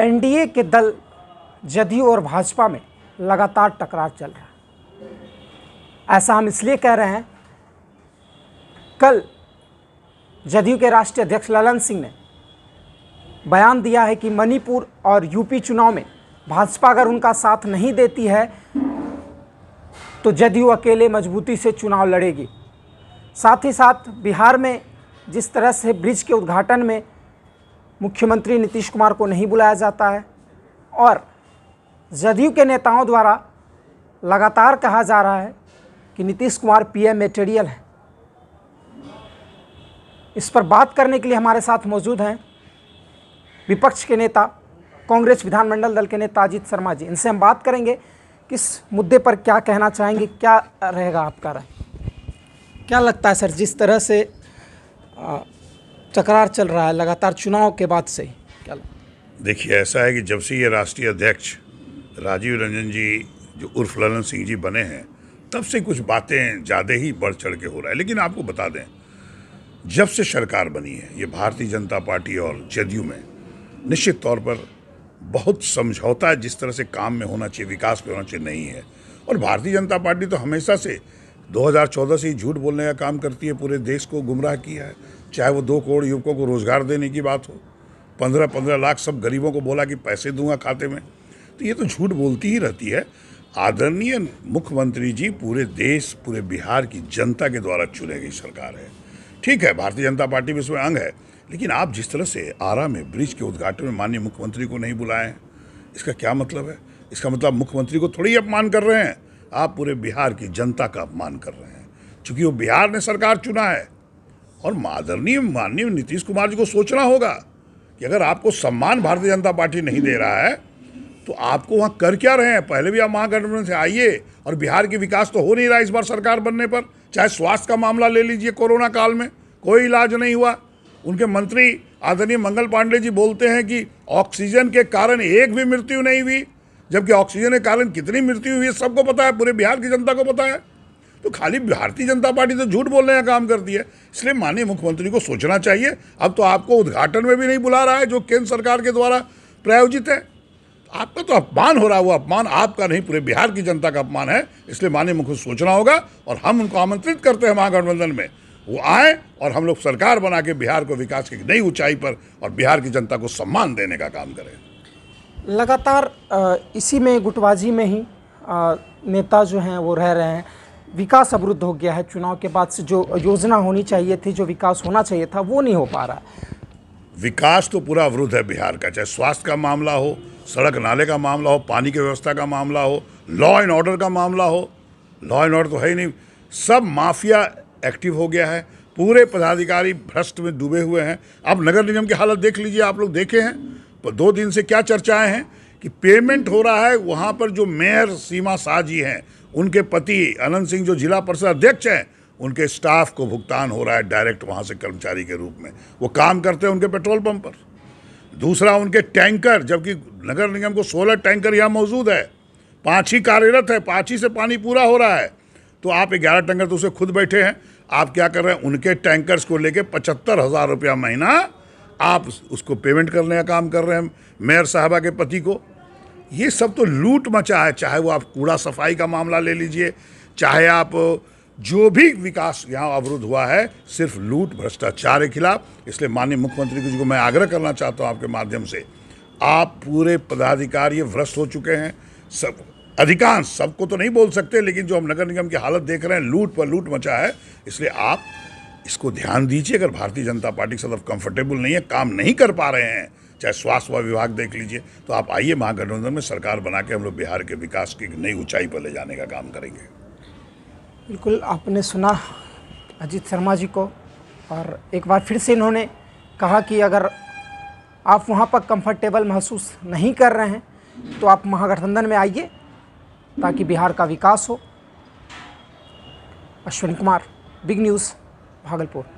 NDA के दल जदयू और भाजपा में लगातार टकराव चल रहा है ऐसा हम इसलिए कह रहे हैं कल जदयू के राष्ट्रीय अध्यक्ष ललन सिंह ने बयान दिया है कि मणिपुर और यूपी चुनाव में भाजपा अगर उनका साथ नहीं देती है तो जदयू अकेले मजबूती से चुनाव लड़ेगी साथ ही साथ बिहार में जिस तरह से ब्रिज के उद्घाटन में मुख्यमंत्री नीतीश कुमार को नहीं बुलाया जाता है और जदयू के नेताओं द्वारा लगातार कहा जा रहा है कि नीतीश कुमार पीएम मेटेरियल है इस पर बात करने के लिए हमारे साथ मौजूद हैं विपक्ष के नेता कांग्रेस विधानमंडल दल के नेता अजीत शर्मा जी इनसे हम बात करेंगे किस मुद्दे पर क्या कहना चाहेंगे क्या रहेगा आपका राय क्या लगता है सर जिस तरह से तकरार चल रहा है लगातार चुनाव के बाद से क्या देखिए ऐसा है कि जब से ये राष्ट्रीय अध्यक्ष राजीव रंजन जी जो उर्फ ललन सिंह जी बने हैं तब से कुछ बातें ज़्यादा ही बढ़ चढ़ के हो रहा है लेकिन आपको बता दें जब से सरकार बनी है ये भारतीय जनता पार्टी और जदयू में निश्चित तौर पर बहुत समझौता जिस तरह से काम में होना चाहिए विकास में होना चाहिए नहीं है और भारतीय जनता पार्टी तो हमेशा से 2014 से ही झूठ बोलने का काम करती है पूरे देश को गुमराह किया है चाहे वो दो करोड़ युवकों को रोज़गार देने की बात हो पंद्रह पंद्रह लाख सब गरीबों को बोला कि पैसे दूंगा खाते में तो ये तो झूठ बोलती ही रहती है आदरणीय मुख्यमंत्री जी पूरे देश पूरे बिहार की जनता के द्वारा चुने गई सरकार है ठीक है भारतीय जनता पार्टी भी इसमें अंग है लेकिन आप जिस तरह से आरा में ब्रिज के उद्घाटन में माननीय मुख्यमंत्री को नहीं बुलाए हैं इसका क्या मतलब है इसका मतलब मुख्यमंत्री को थोड़ी अपमान कर रहे हैं आप पूरे बिहार की जनता का अपमान कर रहे हैं क्योंकि वो बिहार ने सरकार चुना है और माननीय माननीय नीतीश कुमार जी को सोचना होगा कि अगर आपको सम्मान भारतीय जनता पार्टी नहीं दे रहा है तो आपको वहाँ कर क्या रहे हैं पहले भी आप महागठबंधन से आइए और बिहार के विकास तो हो नहीं रहा इस बार सरकार बनने पर चाहे स्वास्थ्य का मामला ले लीजिए कोरोना काल में कोई इलाज नहीं हुआ उनके मंत्री आदरणीय मंगल पांडे जी बोलते हैं कि ऑक्सीजन के कारण एक भी मृत्यु नहीं हुई जबकि ऑक्सीजन के कारण कितनी मृत्यु हुई है सबको पता है पूरे बिहार की जनता को पता है तो खाली भारतीय जनता पार्टी तो झूठ बोलने का काम करती है इसलिए माननीय मुख्यमंत्री को सोचना चाहिए अब तो आपको उद्घाटन में भी नहीं बुला रहा है जो केंद्र सरकार के द्वारा प्रायोजित है आपका तो अपमान हो रहा है वो अपमान आपका नहीं पूरे बिहार की जनता का अपमान है इसलिए माननीय मुख्य सोचना होगा और हम उनको आमंत्रित करते हैं महागठबंधन में वो आए और हम लोग सरकार बना के बिहार को विकास की नई ऊंचाई पर और बिहार की जनता को सम्मान देने का काम करें लगातार इसी में गुटबाजी में ही नेता जो हैं वो रह रहे हैं विकास अवरुद्ध हो गया है चुनाव के बाद से जो योजना होनी चाहिए थी जो विकास होना चाहिए था वो नहीं हो पा रहा है विकास तो पूरा अवरुद्ध है बिहार का चाहे स्वास्थ्य का मामला हो सड़क नाले का मामला हो पानी की व्यवस्था का मामला हो लॉ एंड ऑर्डर का मामला हो लॉ एंड ऑर्डर तो है ही नहीं सब माफिया एक्टिव हो गया है पूरे पदाधिकारी भ्रष्ट में डूबे हुए हैं आप नगर निगम की हालत देख लीजिए आप लोग देखे हैं पर दो दिन से क्या चर्चाएं हैं कि पेमेंट हो रहा है वहाँ पर जो मेयर सीमा शाह जी हैं उनके पति अनंत सिंह जो जिला परिषद अध्यक्ष हैं उनके स्टाफ को भुगतान हो रहा है डायरेक्ट वहाँ से कर्मचारी के रूप में वो काम करते हैं उनके पेट्रोल पंप पर दूसरा उनके टैंकर जबकि नगर निगम को सोलह टैंकर यहाँ मौजूद है पाँच ही कार्यरत है पाँच ही से पानी पूरा हो रहा है तो आप ग्यारह टैंकर तो उसे खुद बैठे हैं आप क्या कर रहे हैं उनके टैंकर्स को लेके पचहत्तर हज़ार रुपया महीना आप उसको पेमेंट करने का काम कर रहे हैं मेयर साहबा के पति को ये सब तो लूट मचा है चाहे वो आप कूड़ा सफाई का मामला ले लीजिए चाहे आप जो भी विकास यहाँ अवरुद्ध हुआ है सिर्फ लूट भ्रष्टाचार के खिलाफ इसलिए माननीय मुख्यमंत्री जी को मैं आग्रह करना चाहता हूँ आपके माध्यम से आप पूरे पदाधिकारी भ्रष्ट हो चुके हैं सब अधिकांश सबको तो नहीं बोल सकते लेकिन जो हम नगर निगम की हालत देख रहे हैं लूट पर लूट मचा है इसलिए आप इसको ध्यान दीजिए अगर भारतीय जनता पार्टी के साथ कंफर्टेबल नहीं है काम नहीं कर पा रहे हैं चाहे स्वास्थ्य विभाग देख लीजिए तो आप आइए महागठबंधन में सरकार बना के हम लोग बिहार के विकास की नई ऊंचाई पर ले जाने का काम करेंगे बिल्कुल आपने सुना अजीत शर्मा जी को और एक बार फिर से इन्होंने कहा कि अगर आप वहाँ पर कंफर्टेबल महसूस नहीं कर रहे हैं तो आप महागठबंधन में आइए ताकि बिहार का विकास हो अश्विन कुमार बिग न्यूज़ भागलपुर